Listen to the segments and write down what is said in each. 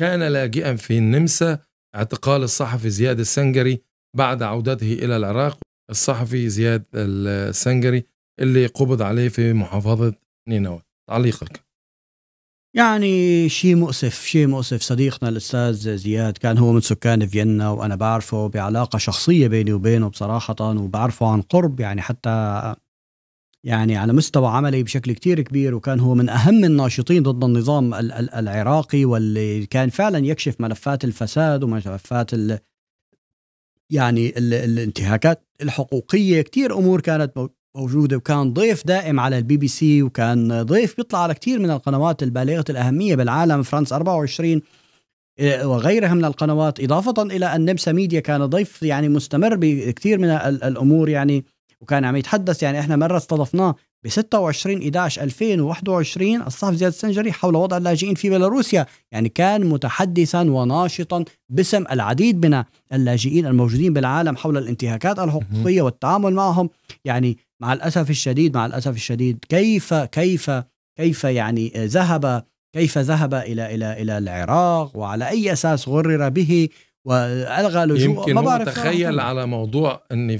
كان لاجئا في النمسا اعتقال الصحفي زياد السنجري بعد عودته إلى العراق الصحفي زياد السنجري اللي قبض عليه في محافظة نينوى تعليقك يعني شيء مؤسف شيء مؤسف صديقنا الأستاذ زياد كان هو من سكان فيينا وأنا بعرفه بعلاقة شخصية بيني وبينه بصراحة وبعرفه عن قرب يعني حتى يعني على مستوى عملي بشكل كتير كبير وكان هو من أهم الناشطين ضد النظام العراقي واللي كان فعلا يكشف ملفات الفساد وملفات ال يعني ال الانتهاكات الحقوقية كتير أمور كانت موجودة وكان ضيف دائم على البي بي سي وكان ضيف بيطلع على كتير من القنوات البالغة الأهمية بالعالم فرانس 24 آه، وغيرها من القنوات إضافة إلى أن نمسا ميديا كان ضيف يعني مستمر بكثير من الأمور يعني وكان عم يتحدث يعني احنا مره استضفناه ب 26 11 2021 الصحفي زياد السنجري حول وضع اللاجئين في بيلاروسيا، يعني كان متحدثا وناشطا باسم العديد من اللاجئين الموجودين بالعالم حول الانتهاكات الحقوقيه والتعامل معهم، يعني مع الاسف الشديد مع الاسف الشديد كيف كيف كيف يعني ذهب كيف ذهب الى الى الى العراق وعلى اي اساس غرر به والغى لجوء يمكن ما بعرف تخيل على موضوع اني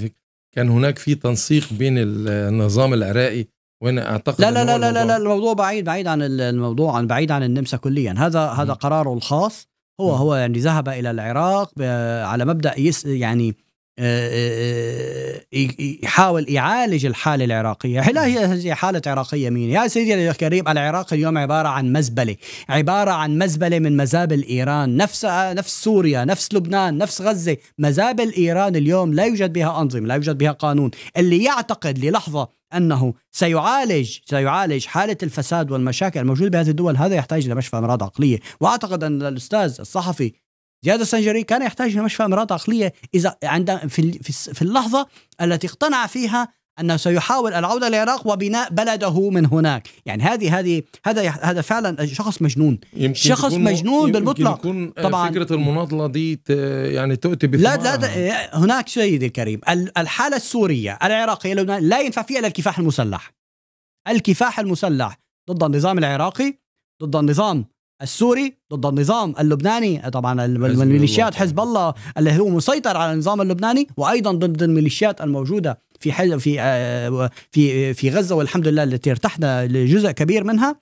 كان هناك في تنسيق بين النظام العراقي وانا اعتقد لا لا لا, لا لا لا الموضوع بعيد بعيد عن الموضوع عن بعيد عن النمسا كليا هذا هذا قراره الخاص هو هو يعني ذهب الى العراق على مبدا يس يعني آه، آه، آه، يحاول يعالج الحاله العراقيه، لا هي حاله عراقيه مين؟ يا سيدي الكريم العراق اليوم عباره عن مزبله، عباره عن مزبله من مزابل ايران، نفس نفس سوريا، نفس لبنان، نفس غزه، مزابل ايران اليوم لا يوجد بها انظمه، لا يوجد بها قانون، اللي يعتقد للحظه انه سيعالج سيعالج حاله الفساد والمشاكل الموجوده بهذه الدول هذا يحتاج الى مشفى امراض عقليه واعتقد ان الاستاذ الصحفي زياد السنجري كان يحتاج إلى مشفى أمراض عقلية إذا عند في في اللحظة التي اقتنع فيها أنه سيحاول العودة للعراق وبناء بلده من هناك يعني هذه هذه هذا هذا فعلا شخص مجنون يمكن شخص تكون مجنون يمكن بالمطلق يكون آه، طبعا فكرة المناضلة دي يعني تؤتي لا لا هناك سيدي الكريم الحالة السورية العراقية لا ينفع فيها إلا الكفاح المسلح الكفاح المسلح ضد النظام العراقي ضد النظام السوري ضد النظام اللبناني طبعا الميليشيات حزب الله اللي هو مسيطر على النظام اللبناني وايضا ضد الميليشيات الموجوده في حل في آه، في في غزه والحمد لله التي ارتحنا لجزء كبير منها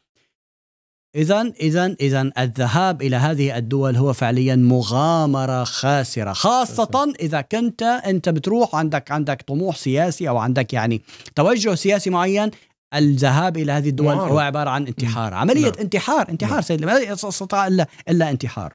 اذا اذا اذا الذهاب الى هذه الدول هو فعليا مغامره خاسره خاصه اذا كنت انت بتروح عندك عندك طموح سياسي او عندك يعني توجه سياسي معين الذهاب الى هذه الدول هو عباره عن انتحار نعم. عمليه نعم. انتحار انتحار نعم. سيد لا يستطاع الا الا انتحار